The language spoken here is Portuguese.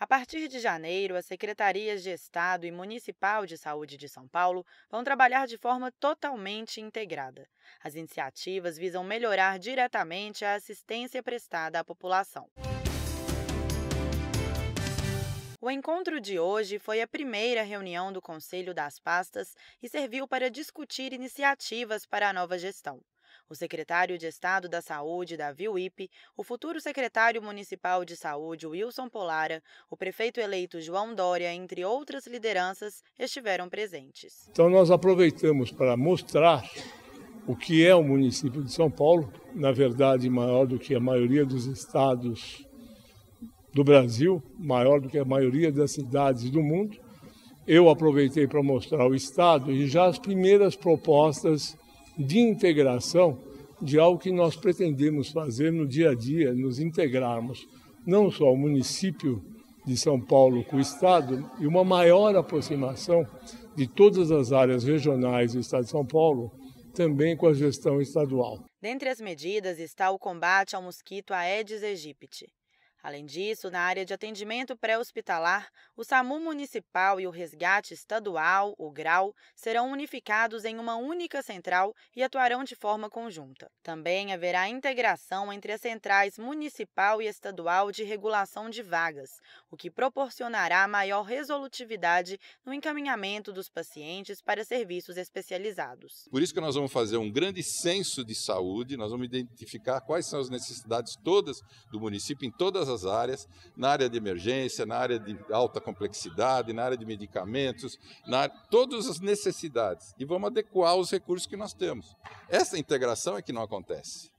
A partir de janeiro, as secretarias de Estado e Municipal de Saúde de São Paulo vão trabalhar de forma totalmente integrada. As iniciativas visam melhorar diretamente a assistência prestada à população. O encontro de hoje foi a primeira reunião do Conselho das Pastas e serviu para discutir iniciativas para a nova gestão. O secretário de Estado da Saúde, Davi Wipe, o futuro secretário municipal de saúde, Wilson Polara, o prefeito eleito João Dória, entre outras lideranças, estiveram presentes. Então, nós aproveitamos para mostrar o que é o município de São Paulo, na verdade, maior do que a maioria dos estados do Brasil, maior do que a maioria das cidades do mundo. Eu aproveitei para mostrar o Estado e já as primeiras propostas de integração de algo que nós pretendemos fazer no dia a dia, nos integrarmos não só o município de São Paulo com o Estado, e uma maior aproximação de todas as áreas regionais do Estado de São Paulo, também com a gestão estadual. Dentre as medidas está o combate ao mosquito Aedes aegypti. Além disso, na área de atendimento pré-hospitalar, o SAMU municipal e o resgate estadual, o GRAU, serão unificados em uma única central e atuarão de forma conjunta. Também haverá integração entre as centrais municipal e estadual de regulação de vagas, o que proporcionará maior resolutividade no encaminhamento dos pacientes para serviços especializados. Por isso que nós vamos fazer um grande censo de saúde, nós vamos identificar quais são as necessidades todas do município em todas as essas áreas, na área de emergência, na área de alta complexidade, na área de medicamentos, na todas as necessidades, e vamos adequar os recursos que nós temos. Essa integração é que não acontece.